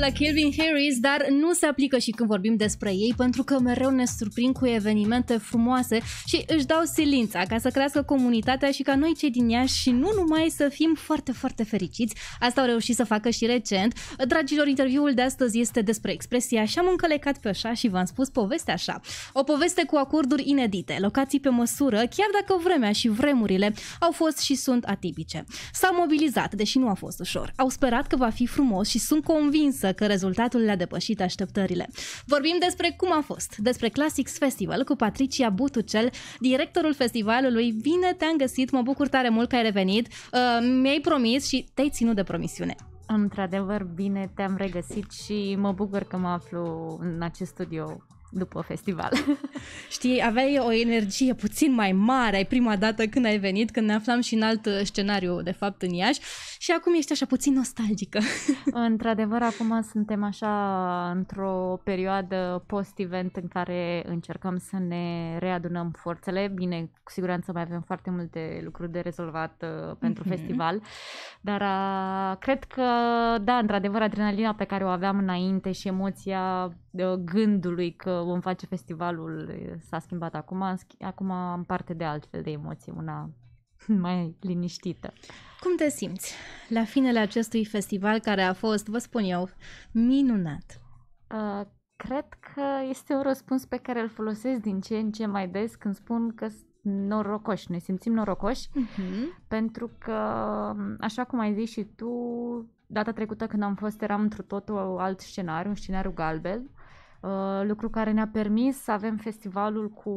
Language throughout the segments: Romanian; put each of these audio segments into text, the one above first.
la Kelvin Harris, dar nu se aplică și când vorbim despre ei, pentru că mereu ne surprind cu evenimente frumoase și își dau silința ca să crească comunitatea și ca noi cei din ea și nu numai să fim foarte, foarte fericiți. Asta au reușit să facă și recent. Dragilor, interviul de astăzi este despre expresia și am încălecat pe așa și v-am spus povestea așa. O poveste cu acorduri inedite, locații pe măsură, chiar dacă vremea și vremurile au fost și sunt atipice. S-au mobilizat, deși nu a fost ușor. Au sperat că va fi frumos și sunt convinsă că rezultatul le-a depășit așteptările. Vorbim despre cum a fost, despre Classics Festival cu Patricia Butucel, directorul festivalului. Bine te-am găsit, mă bucur tare mult că ai revenit. Uh, mi-ai promis și te-ai ținut de promisiune. Într-adevăr, bine te-am regăsit și mă bucur că mă aflu în acest studio după festival. Știi, aveai o energie puțin mai mare, ai prima dată când ai venit, când ne aflam și în alt uh, scenariu, de fapt, în Iași și acum ești așa puțin nostalgică. Într-adevăr, acum suntem așa într-o perioadă post-event în care încercăm să ne readunăm forțele. Bine, cu siguranță mai avem foarte multe lucruri de rezolvat uh, pentru mm-hmm. festival, dar a, uh, cred că, da, într-adevăr, adrenalina pe care o aveam înainte și emoția gândului că vom face festivalul, s-a schimbat acum, acum am parte de altfel de emoții, una mai liniștită. Cum te simți la finele acestui festival care a fost, vă spun eu, minunat? Uh, cred că este un răspuns pe care îl folosesc din ce în ce mai des când spun că norocoși, ne simțim norocoși uh-huh. pentru că, așa cum ai zis și tu, data trecută când am fost eram într un totul alt scenariu, un scenariu galben Uh, lucru care ne-a permis să avem festivalul cu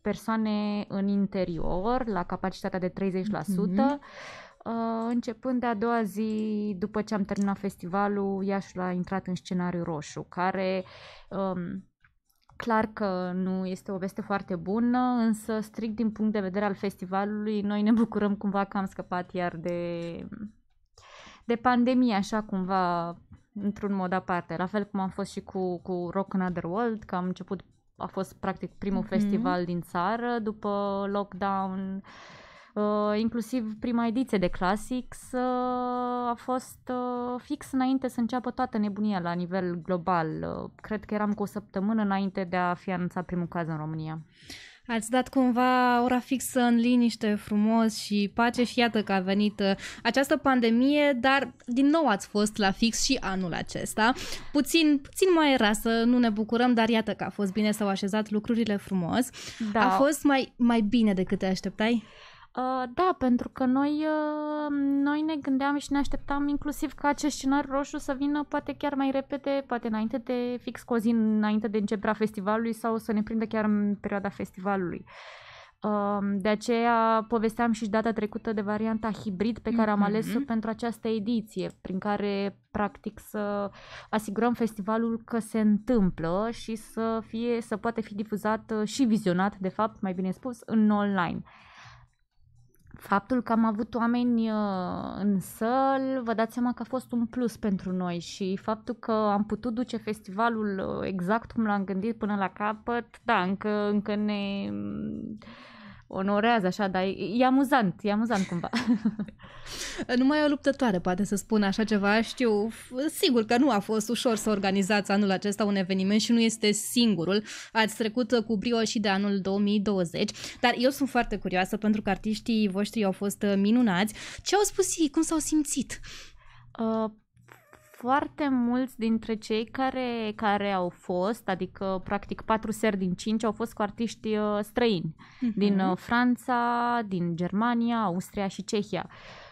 persoane în interior la capacitatea de 30%. Mm-hmm. Uh, începând de a doua zi după ce am terminat festivalul, Iașul a intrat în scenariu roșu, care um, clar că nu este o veste foarte bună, însă strict din punct de vedere al festivalului, noi ne bucurăm cumva că am scăpat iar de, de pandemie, așa cumva într-un mod aparte. La fel cum am fost și cu, cu Rock Another World, că am început, a fost practic primul mm-hmm. festival din țară după lockdown. Uh, inclusiv prima ediție de Classics uh, a fost uh, fix înainte să înceapă toată nebunia la nivel global. Uh, cred că eram cu o săptămână înainte de a fi anunțat primul caz în România. Uh, Ați dat cumva ora fixă în liniște, frumos și pace și iată că a venit uh, această pandemie, dar din nou ați fost la fix și anul acesta. Puțin, puțin mai era să nu ne bucurăm, dar iată că a fost bine, s-au așezat lucrurile frumos. Da. A fost mai, mai bine decât te așteptai? Ă, da, pentru că noi, ă, noi ne gândeam și ne așteptam inclusiv ca acest scenariu roșu să vină poate chiar mai repede, poate înainte de fix cu o zi înainte de începerea festivalului sau să ne prindă chiar în perioada festivalului. Ă, de aceea povesteam și data trecută de varianta hibrid pe care am mhm. ales-o mm-hmm. pentru această ediție, prin care practic să asigurăm festivalul că se întâmplă și să fie să poate fi difuzat și vizionat, de fapt, mai bine spus, în online faptul că am avut oameni uh, în săl, vă dați seama că a fost un plus pentru noi și faptul că am putut duce festivalul uh, exact cum l-am gândit până la capăt, da, încă, încă ne onorează așa, dar e, e amuzant, e amuzant cumva. e o luptătoare poate să spună așa ceva, știu, sigur că nu a fost ușor să organizați anul acesta un eveniment și nu este singurul, ați trecut uh, cu brio și de anul 2020, dar eu sunt foarte curioasă pentru că artiștii voștri au fost uh, minunați. Ce au spus ei, cum s-au simțit? Uh, foarte mulți dintre cei care, care au fost, adică practic patru seri din cinci au fost cu artiști uh, străini, uh-huh. din uh, Franța, din Germania, Austria și Cehia.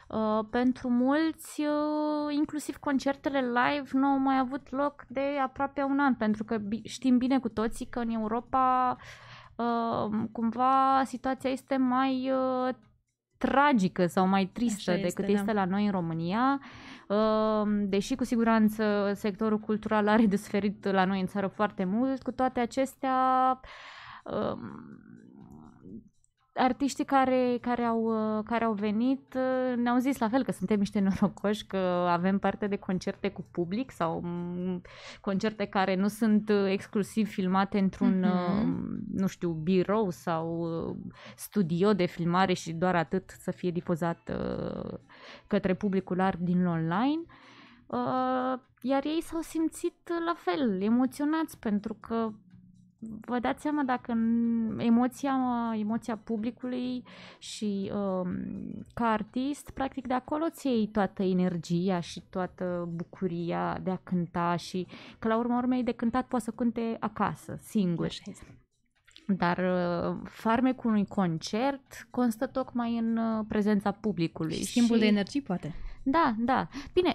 Uh, pentru mulți, uh, inclusiv concertele live, nu au mai avut loc de aproape un an, pentru că știm bine cu toții că în Europa uh, cumva situația este mai uh, tragică sau mai tristă este, decât este, este da. la noi în România. Ehm, deși cu siguranță sectorul cultural are de suferit la noi în țară foarte mult, cu toate acestea ehm, artiștii care, care, au, uh, care au venit uh, ne-au zis la fel că suntem niște norocoși, că avem parte de concerte cu public sau mm, concerte care nu sunt uh, exclusiv filmate într-un, mm-hmm. nu știu, birou sau studio de filmare și doar atât să fie difuzat către publicul larg din online. Iar ei s-au simțit la fel, emoționați pentru că vă dați seama dacă emoția, emoția publicului și um, ca artist, practic de acolo ți iei toată energia și toată bucuria de a cânta și că la urma urmei de cântat poți să cânte acasă, singur. Dar uh, farmecul unui concert constă tocmai în uh, prezența publicului. Și schimbul și... de energie poate. Da, da. Bine,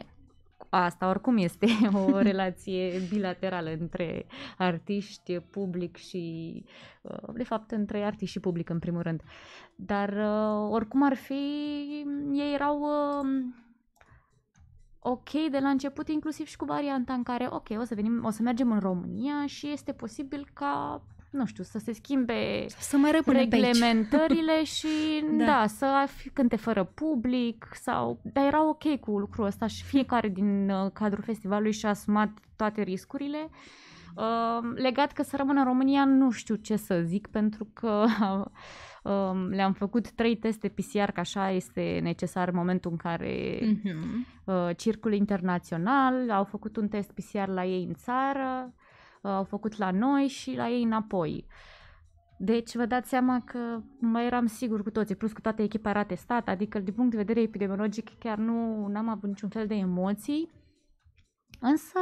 Asta oricum este o relație bilaterală între artiști, public și, uh, de fapt, între artiști și public în primul rând. Dar uh, oricum ar fi, ei erau um, ok de la început, inclusiv și cu varianta în care, ok, o să, venim, o să mergem în România și este posibil ca nu știu, să se schimbe să mai reglementările și da. da, să cânte fără public sau, dar era ok cu lucrul ăsta și fiecare din uh, cadrul festivalului și-a asumat toate riscurile. Uh, legat că să rămână în România, nu știu ce să zic, pentru că uh, le-am făcut trei teste PCR, că așa este necesar în momentul în care uh-huh. uh, circul internațional, au făcut un test PCR la ei în țară, Uh, au făcut la noi și la ei înapoi. Deci vă dați seama că mai eram sigur cu toții, plus cu toată echipa era testată, adică din punct de vedere epidemiologic chiar nu am avut niciun fel de emoții. Însă,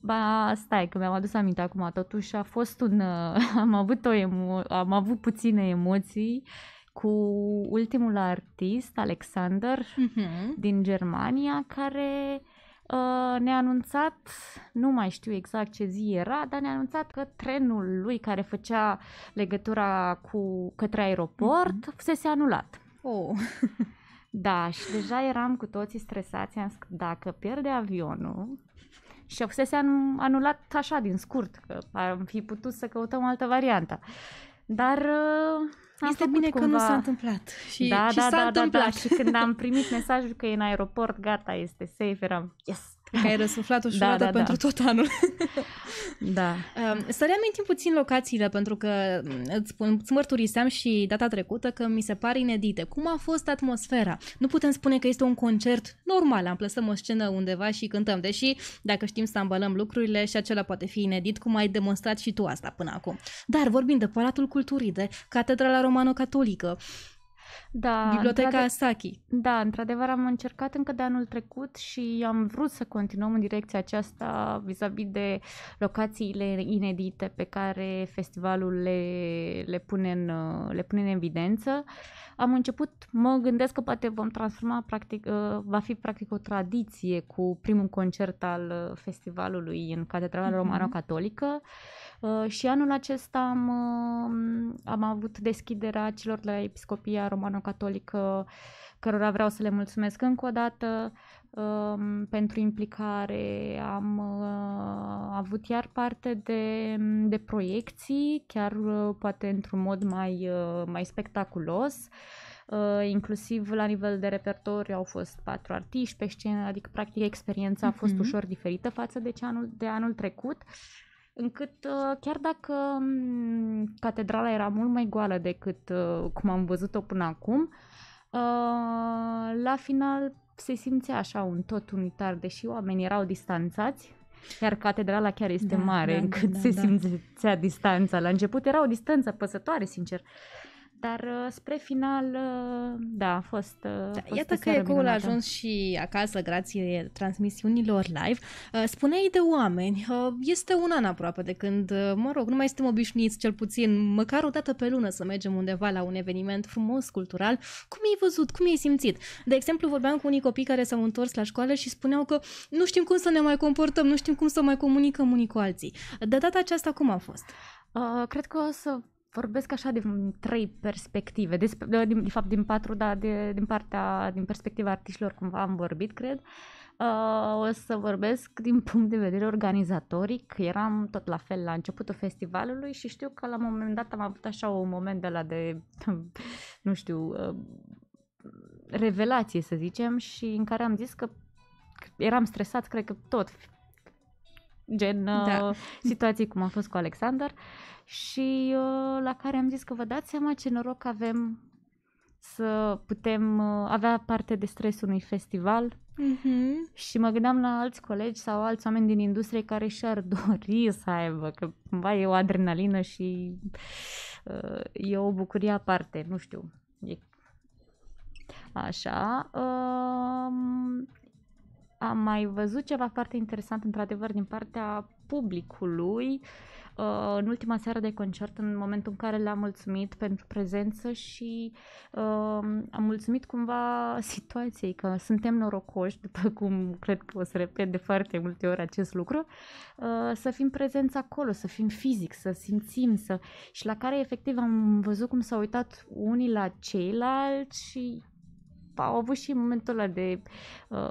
ba, stai că mi-am adus aminte acum, totuși a fost un, uh, am avut, o emo- am avut puține emoții cu ultimul artist, Alexander, uh-huh. din Germania, care Uh, ne-a anunțat, nu mai știu exact ce zi era, dar ne-a anunțat că trenul lui care făcea legătura cu către aeroport mm-hmm. fusese anulat. Oh. da, și deja eram cu toții stresați, am zis, dacă pierde avionul, și fusese anulat așa din scurt, că am fi putut să căutăm altă variantă. Dar uh, este bine cumva... că nu s-a întâmplat. Și, da, și da, s-a da, întâmplat. Da, da, și când am primit mesajul că e în aeroport, gata, este safe, eram yes! că ai răsuflat-o da, da, da, pentru da. tot anul. da. Um, să reamintim puțin locațiile, pentru că mm, îți, spun, îți mărturiseam și data trecută că mi se pare inedite. Cum a fost atmosfera? Nu putem spune că este un concert normal, am plăsăm o scenă undeva și cântăm, deși dacă știm să ambalăm lucrurile și acela poate fi inedit, cum ai demonstrat și tu asta până acum. Dar vorbim de Palatul Culturii, de Catedrala Romano-Catolică, da, Biblioteca Asaki. Da, într-adevăr am încercat încă de anul trecut și am vrut să continuăm în direcția aceasta vis-a-vis de locațiile inedite pe care festivalul le, le, pune, în, le pune în evidență. Am început, mă gândesc că poate vom transforma, practic, ă, va fi practic o tradiție cu primul concert al ă, festivalului în Catedrala mm-hmm. Romano-Catolică. Uh, și anul acesta am, uh, am avut deschiderea celor de la Episcopia Romano-Catolică, cărora vreau să le mulțumesc încă o dată um, pentru implicare. Am uh, avut iar parte de, de proiecții, chiar poate într-un mod mai, mai spectaculos. Uh, inclusiv la nivel de repertoriu au fost patru artiști pe scenă, adică practic experiența a fost uh-huh. ușor diferită față de, ce anul, de anul trecut. Uh, încât uh, chiar dacă mm, catedrala era mult mai goală decât uh, cum am văzut-o până acum, uh, la final se simțea așa un tot unitar, deși oamenii erau distanțați, iar catedrala chiar este da, mare, da, încât da, se da. simțea distanța. La început era o distanță păsătoare, sincer. Uh, dar uh, spre final, uh, da, a fost. Uh, a da, fost iată că ecoul a ajuns și acasă, grație transmisiunilor live. Spuneai de oameni, este un an aproape de când, mă rog, nu mai suntem obișnuiți, cel puțin, măcar o dată pe lună să mergem undeva la un eveniment frumos, cultural. Cum ai văzut, cum ai simțit? De exemplu, vorbeam cu unii copii care s-au întors la școală și spuneau că nu știm cum să ne mai comportăm, nu știm cum să mai comunicăm unii cu alții. De data aceasta, cum a fost? Uh, cred că o să vorbesc așa din trei perspective, despre, de, de fapt din patru, dar de, din partea, din perspectiva artiștilor cumva am vorbit, cred. Uh, o să vorbesc din punct de vedere organizatoric, eram tot la fel la începutul festivalului și știu că la un moment dat am avut așa un moment de la de, nu știu, uh, revelație să zicem și în care am zis că eram stresat, cred că tot gen da. uh, situații cum a fost cu Alexander și uh, la care am zis că vă dați seama ce noroc avem să putem uh, avea parte de stresul unui festival mm-hmm. și mă gândeam la alți colegi sau alți oameni din industrie care și-ar dori să aibă, că cumva e o adrenalină și uh, e o bucurie aparte, nu știu, e Așa. Um, am mai văzut ceva foarte interesant, într-adevăr, din partea publicului uh, în ultima seară de concert, în momentul în care le-am mulțumit pentru prezență și uh, am mulțumit cumva situației, că suntem norocoși, după cum cred că o să repet de foarte multe ori acest lucru, uh, să fim prezenți acolo, să fim fizic, să simțim, să... și la care efectiv am văzut cum s-au uitat unii la ceilalți și au avut și momentul ăla de uh,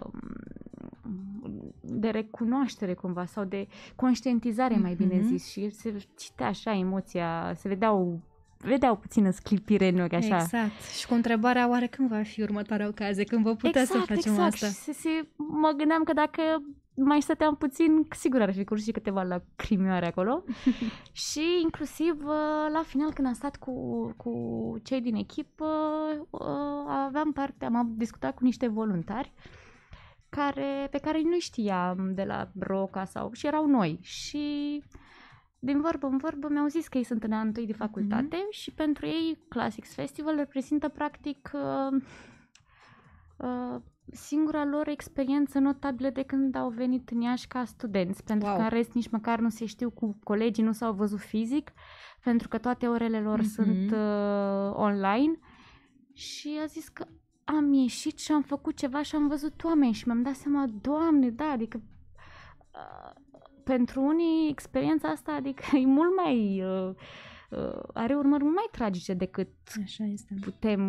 de recunoaștere cumva sau de conștientizare, mm-hmm. mai bine mhm. zis, și se citea așa emoția, se vedeau vedeau puțină sclipire în ochi, așa. Exact. Și cu întrebarea, oare când va fi următoarea ocazie? Când vă putea exact, să facem exact. asta? Exact, exact. Mă gândeam că dacă mai stăteam puțin, sigur ar fi curs și câteva crimioare acolo. și inclusiv uh, la final când am stat cu, cu cei din echipă, uh, aveam parte, am discutat cu niște voluntari uh, care, pe care nu știam de la Broca sau și erau noi și din vorbă în vorbă mi-au zis că ei sunt în anul de mhm. facultate mm-hmm. și pentru ei Classics Festival reprezintă practic uh, uh, singura lor experiență notabilă de când au venit în Iași ca studenți, pentru wow. că în rest nici măcar nu se știu cu colegii, nu s-au văzut fizic, pentru că toate orele lor mm-hmm. sunt uh, online și a zis că am ieșit și am făcut ceva și am văzut oameni și mi-am dat seama, Doamne, da, adică uh, pentru unii experiența asta, adică e mult mai, uh, uh, are urmări mult mai tragice decât Așa este. putem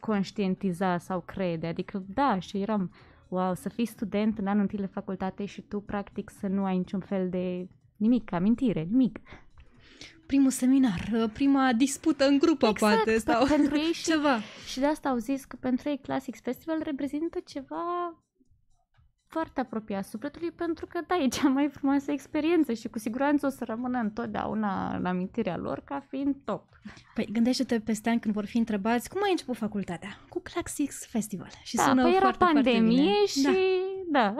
conștientiza sau crede. Adică, da, și eram, wow, să fii student în anul întâi de facultate și tu, practic, să nu ai niciun fel de nimic, amintire, nimic primul seminar, uh, prima dispută în grupă, exact, poate, sau pentru ei și, ceva. Și de asta au zis că pentru ei Classics Festival reprezintă ceva foarte apropiat sufletului pentru că, da, e cea mai frumoasă experiență și cu siguranță o să rămână întotdeauna în amintirea lor ca fiind top. Păi gândește-te peste ani când vor fi întrebați cum ai început facultatea? Cu Classics Festival. Și da, sună păi era foarte, pandemie foarte bine. Da. și da da.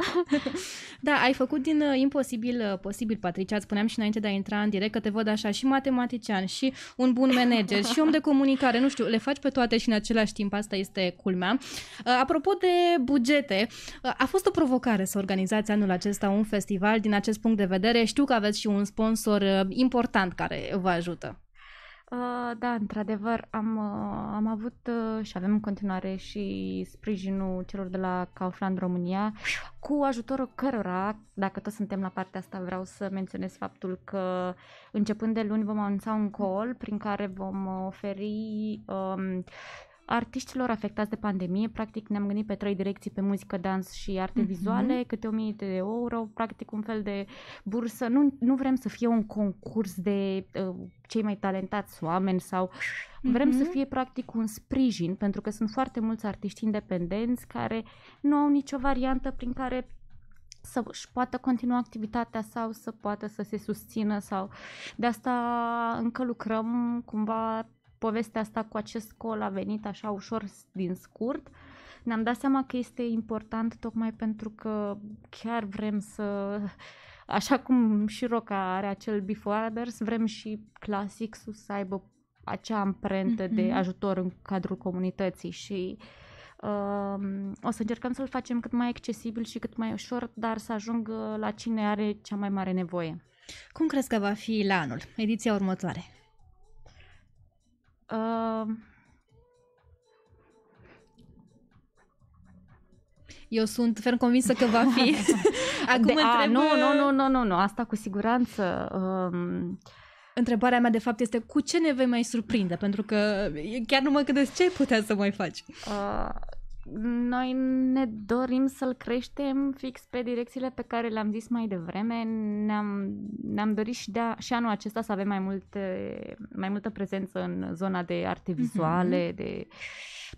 da, ai făcut din uh, imposibil uh, posibil, Patricia. Îți spuneam și înainte de a intra în direct că te văd așa și matematician, și un bun manager, și om de comunicare. Nu știu, le faci pe toate și în același timp. Asta este culmea. Uh, apropo de bugete, uh, a fost o provocare să organizați anul acesta un festival din acest punct de vedere. Știu că aveți și un sponsor uh, important care vă ajută. Uh, da, într-adevăr, am, uh, am avut uh, și avem în continuare și sprijinul celor de la Kaufland România, cu ajutorul cărora, dacă tot suntem la partea asta, vreau să menționez faptul că începând de luni vom anunța un call prin care vom oferi um, artiștilor afectați de pandemie. Practic ne-am gândit pe trei direcții, pe muzică, dans și arte mm-hmm. vizuale, câte 1000 de euro, practic un fel de bursă. Nu, nu vrem să fie un concurs de uh, cei mai talentați oameni sau vrem mm-hmm. să mhm. fie practic un sprijin, pentru că sunt foarte mulți artiști independenți care nu au nicio variantă prin care să își poată continua activitatea sau să poată să se susțină sau de asta încă lucrăm cumva povestea asta cu acest col a venit așa ușor din scurt, ne-am dat seama că este important tocmai pentru că chiar vrem să, așa cum și Roca are acel Before Others, vrem și clasic să aibă acea amprentă mm-hmm. de ajutor în cadrul comunității și uh, o să încercăm să-l facem cât mai accesibil și cât mai ușor, dar să ajungă la cine are cea mai mare nevoie. Cum crezi că va fi la anul, ediția următoare? Eu sunt ferm convinsă că va fi. Acum de, întreb... a, nu, nu, nu, nu, nu, nu, asta cu siguranță. Um... Întrebarea mea, de fapt, este cu ce ne vei mai surprinde? Pentru că chiar nu mă gândesc ce ai putea să mai faci. Uh, noi ne dorim să-l creștem fix pe direcțiile pe care le-am zis mai devreme. Ne-am, ne-am dorit și, de a, și anul acesta să avem mai, multe, mai multă prezență în zona de arte mhm. vizuale, mm-hmm. de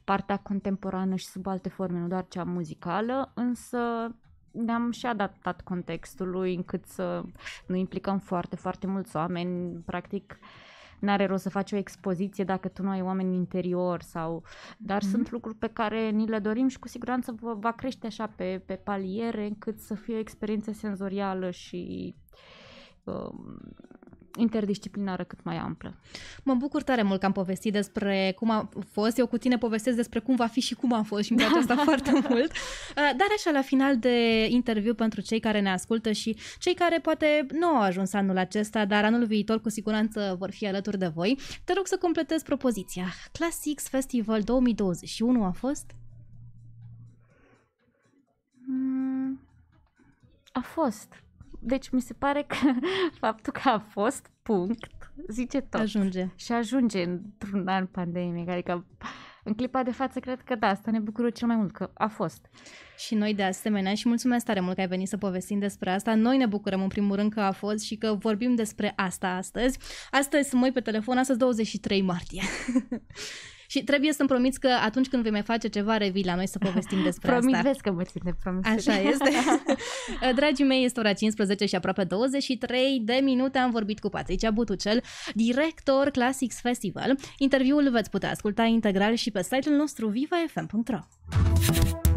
partea contemporană și sub alte forme, nu doar cea muzicală, însă ne-am și adaptat contextului încât să nu implicăm foarte, foarte mulți oameni. Practic, uh, n-are rost să faci o expoziție dacă tu nu ai oameni în interior sau... Dar mm-hmm. sunt lucruri pe care ni le dorim și cu siguranță va crește așa pe, pe paliere încât să fie o experiență senzorială și um, interdisciplinară cât mai amplă. Mă bucur tare mult că am povestit despre cum a fost. Eu cu tine povestesc despre cum va fi și cum a fost și îmi place asta foarte mult. Uh, dar așa, la final de interviu pentru cei care ne ascultă și cei care poate nu au ajuns anul acesta, dar anul viitor cu siguranță vor fi alături de voi, te rog să completezi propoziția. Classics Festival 2021 a fost? Mm, a fost. Deci mi se pare că faptul că a fost punct zice tot. Ajunge. Și ajunge într-un an pandemic, adică în clipa de față cred că da, asta ne bucură cel mai mult că a fost. Și noi de asemenea și mulțumesc tare mult că ai venit să povestim despre asta. Noi ne bucurăm în primul rând că a fost și că vorbim despre asta astăzi. Astăzi sunt mai pe telefon, astăzi 23 martie. Și trebuie să-mi promiți că atunci când vei mai face ceva, revii la noi să povestim despre Promit, asta. Promiți că mă ține promis. Așa este. Dragii mei, este ora 15 și aproape 23 de minute. Am vorbit cu Patricia Butucel, director Classics Festival. Interviul veți putea asculta integral și pe site-ul nostru vivafm.ro.